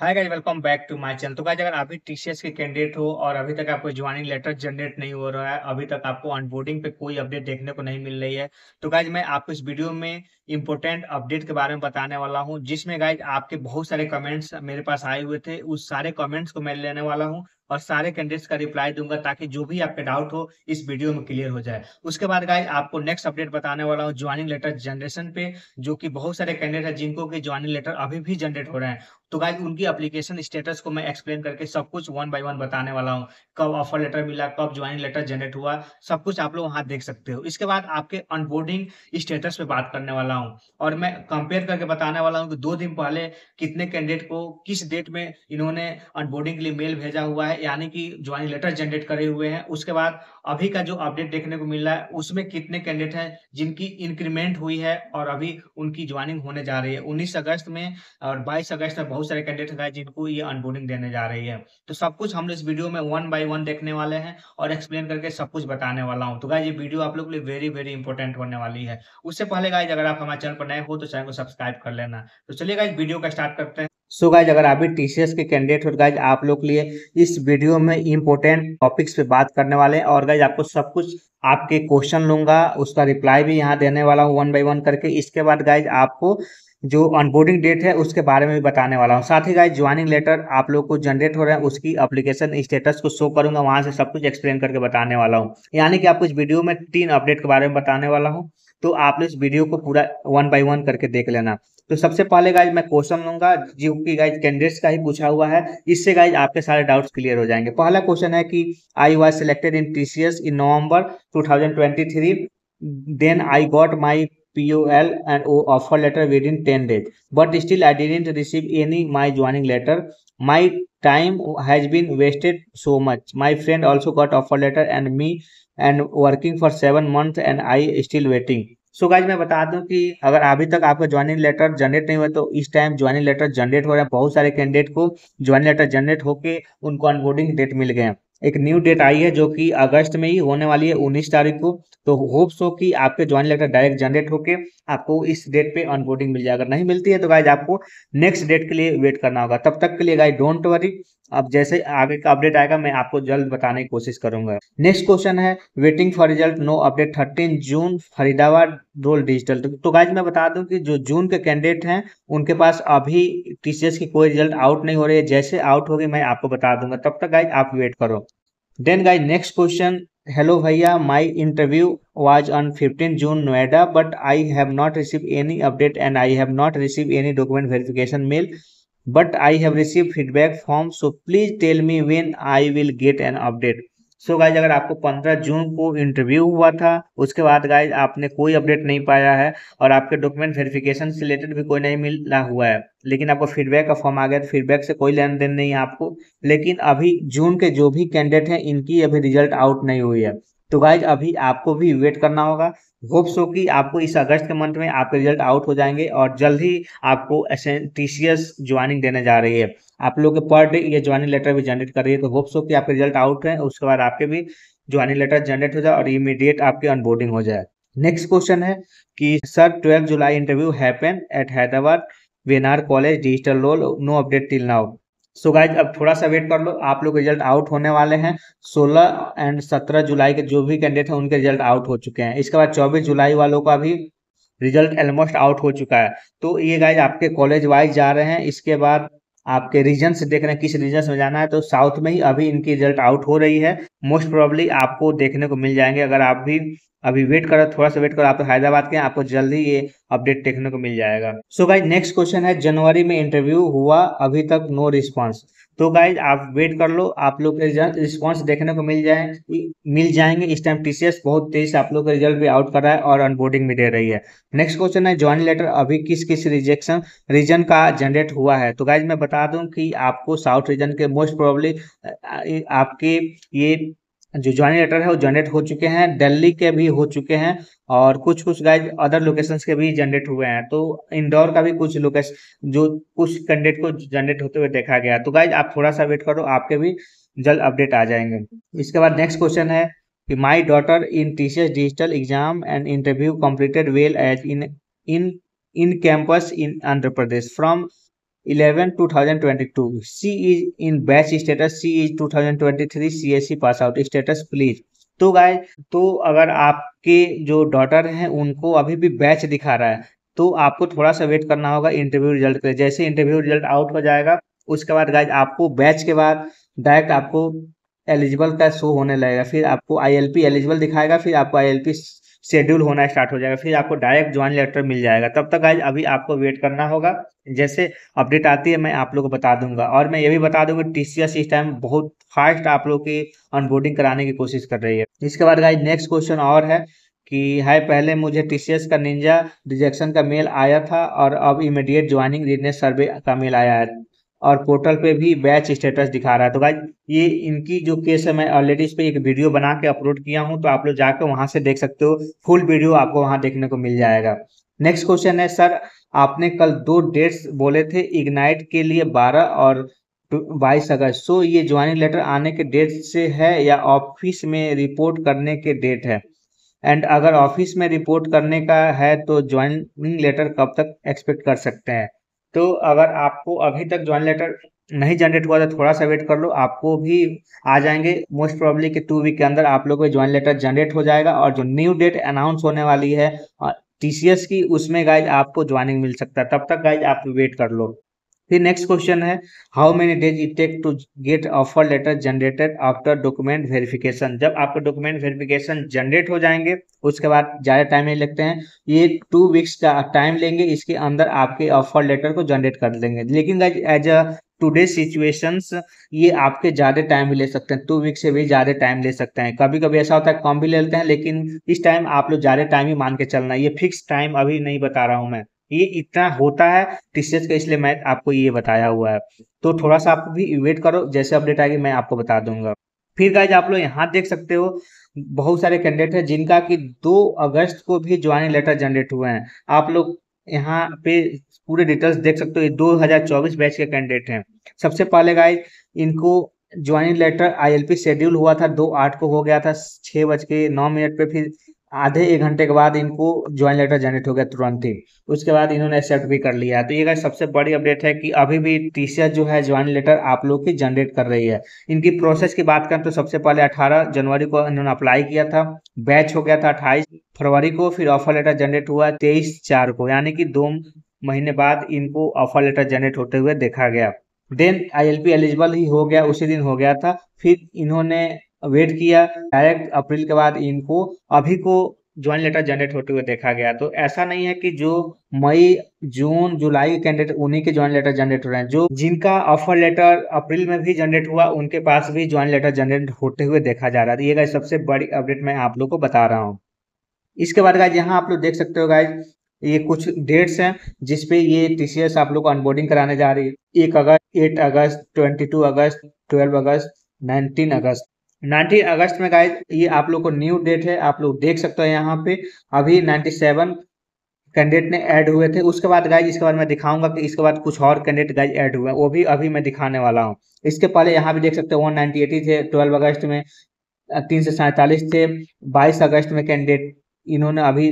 hi guys welcome back to my channel तो guys अगर भी टीसीएस के कैंडिडेट हो और अभी तक आपको ज्वाइनिंग लेटर जनरेट नहीं हो रहा है अभी तक आपको ऑनबोर्डिंग पे कोई अपडेट देखने को नहीं मिल रही है तो गाइस मैं आपको इस वीडियो में इम्पोर्टेंट अपडेट के बारे में बताने वाला हूँ जिसमें गाइज आपके बहुत सारे कमेंट्स मेरे पास आए हुए थे उस सारे कमेंट्स को मैं लेने वाला हूँ और सारे कैंडिडेट्स का रिप्लाई दूंगा ताकि जो भी आपके डाउट हो इस वीडियो में क्लियर हो जाए उसके बाद गाइस आपको नेक्स्ट अपडेट बताने वाला हूँ ज्वाइनिंग लेटर जनरेशन पे जो कि बहुत सारे कैंडिडेट है जिनको कि ज्वाइनिंग लेटर अभी भी जनरेट हो रहे हैं तो गाइस उनकी अप्लीकेशन स्टेटस को मैं एक्सप्लेन करके सब कुछ वन बाई वन बताने वाला हूँ कब ऑफर लेटर मिला कब ज्वाइनिंग लेटर जनरेट हुआ सब कुछ आप लोग वहाँ देख सकते हो इसके बाद आपके अनबोर्डिंग स्टेटस पे बात करने वाला हूँ और मैं कंपेयर करके बताने वाला हूँ कि दो दिन पहले कितने कैंडिडेट को किस डेट में इन्होंने अनबोर्डिंग के लिए मेल भेजा हुआ है है यानी कि ज्वाइन लेटर जनरेट करे हुए हैं उसके बाद अभी का जो अपडेट देखने को मिल रहा है उसमें कितने कैंडिडेट हैं जिनकी इंक्रीमेंट हुई है और अभी उनकी ज्वाइनिंग होने जा रही है 19 अगस्त में और 22 अगस्त में बहुत सारे कैंडिडेट हैं जिनको ये अनबोर्डिंग देने जा रही है तो सब कुछ हम इस वीडियो में वन बाई वन देखने वाले हैं और एक्सप्लेन करके सब कुछ बताने वाला हूँ तो गाय ये वीडियो आप लोग के लिए वेरी वेरी इंपॉर्टेंट होने वाली है उससे पहले गाय अगर आप हमारे चैनल पर नए हो तो चैनल को सब्सक्राइब कर लेना तो चलिए गाइज वीडियो का स्टार्ट करते हैं सो गाइज अगर आप भी टीसीएस के कैंडिडेट हो गाइज तो आप लोग के लिए इस वीडियो में इम्पोर्टेंट टॉपिक्स पे बात करने वाले हैं और गाइज आपको सब कुछ आपके क्वेश्चन लूंगा उसका रिप्लाई भी यहाँ देने वाला हूँ वन बाई वन करके इसके बाद गाइज आपको जो ऑनबोर्डिंग डेट है उसके बारे में भी बताने वाला हूँ साथ ही गाइज ज्वाइनिंग लेटर आप लोग को जनरेट हो रहे हैं उसकी अप्लीकेशन स्टेटस को शो करूंगा वहां से सब कुछ एक्सप्लेन करके बताने वाला हूँ यानी कि आपको इस वीडियो में तीन अपडेट के बारे में बताने वाला हूँ तो आप इस वीडियो को पूरा वन बाई वन करके देख लेना तो सबसे पहले गाइज मैं क्वेश्चन लूंगा जो कि गाइज कैंडिडेट्स का ही पूछा हुआ है इससे गाइज आपके सारे डाउट्स क्लियर हो जाएंगे पहला क्वेश्चन है कि I was selected in TCS in November 2023 then I got my POL and offer letter within ten days but still I didn't receive any my joining letter my time has been wasted so much my friend also got offer letter and me and working for seven month and I still waiting so guys मैं बता दूं कि अगर अभी तक आपका joining letter generate नहीं हुआ तो इस टाइम ज्वाइनिंग लेटर जनरेट हो रहा है बहुत सारे कैंडिडेट को ज्वाइनिंग लेटर जनरेट होकर उनको अनबोर्डिंग डेट मिल गए एक न्यू डेट आई है जो कि अगस्त में ही होने वाली है उन्नीस तारीख को तो होप सो कि आपके ज्वाइन लेटर डायरेक्ट जनरेट होकर आपको इस डेट पे ऑनबोर्डिंग मिल जाए अगर नहीं मिलती है तो गाइज आपको नेक्स्ट डेट के लिए वेट करना होगा तब तक के लिए गाइज डोंट वरी अब जैसे आगे का अपडेट आएगा मैं आपको जल्द बताने की कोशिश करूंगा नेक्स्ट क्वेश्चन है waiting for result no update thirteen June Faridabad role digital तो गाइज तो मैं बता दूं कि जो जून के कैंडिडेट हैं उनके पास अभी टीसीएस की कोई रिजल्ट आउट नहीं हो रही है जैसे आउट होगी मैं आपको बता दूंगा तब तक गाइज आप वेट करो then guys next question hello भैया my interview was on fifteen June Noida but I have not receive any update and I have not receive any document verification mail but i have received feedback form so please tell me when i will get an update so so guys अगर आपको 15 जून को interview हुआ था उसके बाद guys आपने कोई update नहीं पाया है और आपके डॉक्यूमेंट वेरिफिकेशन से रिलेटेड भी कोई नहीं मिला हुआ है लेकिन आपको फीडबैक का फॉर्म आ गया तो फीडबैक से कोई लेन देन नहीं है आपको लेकिन अभी जून के जो भी कैंडिडेट हैं इनकी अभी रिजल्ट आउट नहीं हुई है तो गाइज अभी आपको भी वेट करना होगा होप सो कि आपको इस अगस्त के मंथ में आपके रिजल्ट आउट हो जाएंगे और जल्द ही आपको टी सी एस ज्वाइनिंग देने जा रही है आप लोग के पर डे ये ज्वाइनिंग लेटर भी जनरेट कर रही है तो होप सो कि आपके रिजल्ट आउट है उसके बाद आपके भी ज्वाइनिंग लेटर जनरेट हो जाए और इमीडिएट आपकी अनबोर्डिंग हो जाए नेक्स्ट क्वेश्चन है कि sir twelfth July interview happen at Hyderabad वेनार college digital role no update till now so so guys अब थोड़ा सा वेट कर लो आप लोग रिजल्ट आउट होने वाले हैं 16 एंड 17 जुलाई के जो भी कैंडिडेट हैं उनके रिजल्ट आउट हो चुके हैं इसके बाद 24 जुलाई वालों का भी रिजल्ट ऑलमोस्ट आउट हो चुका है तो ये गाइज आपके कॉलेज वाइज जा रहे हैं इसके बाद आपके रीजन से देख रहे हैं किस रीजन में जाना है तो साउथ में ही अभी इनकी रिजल्ट आउट हो रही है मोस्ट प्रॉब्ली आपको देखने को मिल जाएंगे अगर आप भी अभी वेट करो थोड़ा सा वेट करो आप तो हैदराबाद के हैं आपको जल्दी ये अपडेट देखने को मिल जाएगा सो गाइज नेक्स्ट क्वेश्चन है जनवरी में इंटरव्यू हुआ अभी तक नो रिस्पॉन्स तो गाइज आप वेट कर लो आप लोग के रिजल्ट रिस्पॉन्स देखने को मिल जाए मिल जाएंगे इस टाइम टीसीएस बहुत तेज आप लोग का रिजल्ट भी आउट कर रहा है और अनबोर्डिंग भी दे रही है नेक्स्ट क्वेश्चन है ज्वाइन लेटर अभी किस किस रिजेक्शन रीजन का जनरेट हुआ है तो गाइज मैं बता दूं कि आपको साउथ रीजन के मोस्ट प्रोबली आपके ये जो ज्वाइनिंग लेटर है वो जनरेट हो चुके हैं दिल्ली के भी हो चुके हैं और कुछ कुछ गाइज अदर लोकेशंस के भी जनरेट हुए हैं तो इंदौर का भी कुछ लोकेशन जो कुछ कैंडिडेट को जनरेट होते हुए देखा गया तो गाइज आप थोड़ा सा वेट करो आपके भी जल्द अपडेट आ जाएंगे इसके बाद नेक्स्ट क्वेश्चन है कि my daughter in T digital exam and interview completed well as in in in campus in Andhra Pradesh from eleven two thousand twenty two she is in batch status she is two thousand twenty three C S C pass out status please तो guys तो अगर आपके जो daughter हैं उनको अभी भी batch दिखा रहा है तो आपको थोड़ा सा वेट करना होगा इंटरव्यू रिजल्ट के जैसे इंटरव्यू रिजल्ट आउट हो जाएगा उसके बाद गाय आपको बैच के बाद डायरेक्ट आपको एलिजिबल का शो होने लगेगा फिर आपको आईएलपी एलिजिबल दिखाएगा फिर आपको आईएलपी शेड्यूल होना स्टार्ट हो जाएगा फिर आपको डायरेक्ट ज्वाइन लेटर मिल जाएगा तब तक आज अभी आपको वेट करना होगा जैसे अपडेट आती है मैं आप लोग को बता दूंगा और मैं ये भी बता दूंगा टी सी एस इस टाइम बहुत फास्ट आप लोग की ऑनबोर्डिंग कराने की कोशिश कर रही है इसके बाद गाइज नेक्स्ट क्वेश्चन और है कि है पहले मुझे टी का निंजा रिजेक्शन का मेल आया था और अब इमीडिएट ज्वाइनिंग रिटनेस सर्वे का मेल आया है और पोर्टल पे भी बैच स्टेटस दिखा रहा है तो भाई ये इनकी जो केस है मैं ऑलरेडी इस पर एक वीडियो बना के अपलोड किया हूँ तो आप लोग जाकर वहाँ से देख सकते हो फुल वीडियो आपको वहाँ देखने को मिल जाएगा नेक्स्ट क्वेश्चन है सर आपने कल दो डेट्स बोले थे इग्नाइट के लिए बारह और बाईस अगस्त सो ये ज्वाइनिंग लेटर आने के डेट से है या ऑफिस में रिपोर्ट करने के डेट है एंड अगर ऑफिस में रिपोर्ट करने का है तो ज्वाइनिंग लेटर कब तक एक्सपेक्ट कर सकते हैं तो अगर आपको अभी तक ज्वाइन लेटर नहीं जनरेट हुआ था तो थोड़ा सा वेट कर लो आपको भी आ जाएंगे मोस्ट प्रॉब्ली कि टू वीक के अंदर आप लोग को ज्वाइन लेटर जनरेट हो जाएगा और जो न्यू डेट अनाउंस होने वाली है टी की उसमें गाइज आपको ज्वाइनिंग मिल सकता है तब तक गाइज आप वेट कर लो फिर नेक्स्ट क्वेश्चन है how many days it take to get offer letter generated after document verification जब आपके डॉक्यूमेंट वेरिफिकेशन जनरेट हो जाएंगे उसके बाद ज़्यादा टाइम नहीं लगते हैं ये टू वीक्स का टाइम लेंगे इसके अंदर आपके ऑफर लेटर को जनरेट कर लेंगे लेकिन एज अ टूडे सिचुएशन ये आपके ज़्यादा टाइम भी ले सकते हैं टू वीक्स से भी ज़्यादा टाइम ले सकते हैं कभी कभी ऐसा होता है कम भी ले लेते हैं लेकिन इस टाइम आप लोग ज़्यादा टाइम ही मान के चलना ये फिक्स टाइम अभी नहीं बता रहा हूँ मैं ये इतना होता है टीसीएस का इसलिए मैं आपको ये बताया हुआ है तो थोड़ा सा आप भी वेट करो जैसे अपडेट आएगी मैं आपको बता दूंगा फिर गाइज आप लोग यहाँ देख सकते हो बहुत सारे कैंडिडेट हैं जिनका कि 2 अगस्त को भी ज्वाइनिंग लेटर जनरेट हुए हैं आप लोग यहाँ पे पूरे डिटेल्स देख सकते हो ये 2024 बैच के कैंडिडेट हैं सबसे पहले गाइज इनको ज्वाइनिंग लेटर आईएलपी शेड्यूल हुआ था दो आठ को हो गया था छः बज के नौ मिनट पे फिर आधे एक घंटे के बाद इनको ज्वाइन लेटर जनरेट हो गया तुरंत ही उसके बाद इन्होंने एक्सेप्ट भी कर लिया तो ये का सबसे बड़ी अपडेट है कि अभी भी टीसीएस जो है ज्वाइन लेटर आप लोग की जनरेट कर रही है इनकी प्रोसेस की बात करें तो सबसे पहले अठारह जनवरी को इन्होंने अप्लाई किया था बैच हो गया था अट्ठाईस फरवरी को फिर ऑफर लेटर जनरेट हुआ तेईस चार को यानी कि दो महीने बाद इनको ऑफर लेटर जनरेट होते हुए देखा गया देन आईएलपी एलिजिबल ही हो गया उसी दिन हो गया था फिर इन्होंने वेट किया डायरेक्ट अप्रैल के बाद इनको अभी को ज्वाइन लेटर जनरेट होते हुए देखा गया तो ऐसा नहीं है कि जो मई जून जुलाई के कैंडिडेट उन्हीं के ज्वाइन लेटर जनरेट हो रहे हैं जो जिनका ऑफर लेटर अप्रैल में भी जनरेट हुआ उनके पास भी ज्वाइन लेटर जनरेट होते हुए देखा जा रहा है ये गाइज सबसे बड़ी अपडेट मैं आप लोग को बता रहा हूँ इसके बाद गाइज यहाँ आप लोग देख सकते हो गाइज ये कुछ डेट्स हैं जिसपे ये टीसीएस आप लोग अनबोर्डिंग कराने जा रही है एक अगस्त एट अगस्त ट्वेंटी टू अगस्त ट्वेल्व अगस्त नाइनटीन अगस्त 19 अगस्त में गाइज ये आप लोग को न्यू डेट है आप लोग देख सकते हो यहाँ पे अभी 97 कैंडिडेट ने ऐड हुए थे उसके बाद गाइज इसके बाद मैं दिखाऊंगा कि इसके बाद कुछ और कैंडिडेट गाइज ऐड हुए वो भी अभी मैं दिखाने वाला हूँ इसके पहले यहाँ भी देख सकते हो वन नाइनटी थे ट्वेल्व अगस्त में तीन सौ सैंतालीस थे बाईस अगस्त में कैंडिडेट इन्होंने अभी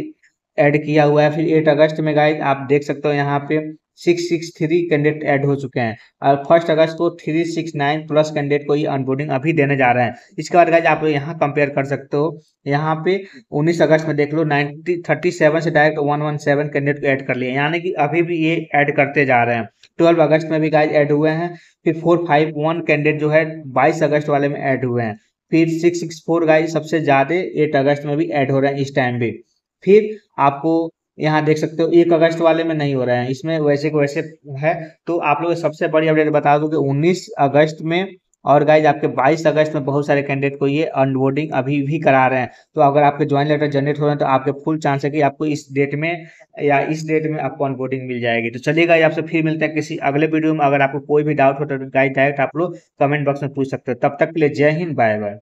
ऐड किया हुआ है फिर एट अगस्त में गाइज आप देख सकते हो यहाँ पे six six three candidate add हो चुके हैं और फर्स्ट अगस्त को three six nine plus candidate को ये अनबोर्डिंग अभी देने जा रहे हैं इसके बाद गाइज आप यहाँ कंपेयर कर सकते हो यहाँ पे उन्नीस अगस्त में देख लो नाइनटी थर्टी सेवन से direct one one seven candidate को ऐड कर लिए यानी कि अभी भी ये ऐड करते जा रहे हैं ट्वेल्व अगस्त में भी गाइज ऐड हुए हैं फिर फोर फाइव वन कैंडिडेट जो है बाईस अगस्त वाले में ऐड हुए हैं फिर सिक्स सिक्स फोर गाइज सबसे ज़्यादा एट अगस्त में भी ऐड हो रहे हैं इस टाइम भी फिर आपको यहाँ देख सकते हो एक अगस्त वाले में नहीं हो रहे हैं इसमें वैसे को वैसे है तो आप लोग सबसे बड़ी अपडेट बता दो कि 19 अगस्त में और गाइज आपके 22 अगस्त में बहुत सारे कैंडिडेट को ये अनबोर्डिंग अभी भी करा रहे हैं तो अगर आपके ज्वाइन लेटर जनरेट हो रहे हैं तो आपके फुल चांस है कि आपको इस डेट में या इस डेट में आपको अनबोर्डिंग मिल जाएगी तो चलिए गाइज आपसे फिर मिलते हैं किसी अगले वीडियो में अगर आपको कोई भी डाउट हो तो गाइज डायरेक्ट आप लोग कमेंट बॉक्स में पूछ सकते हो तब तक के लिए जय हिंद बाय बाय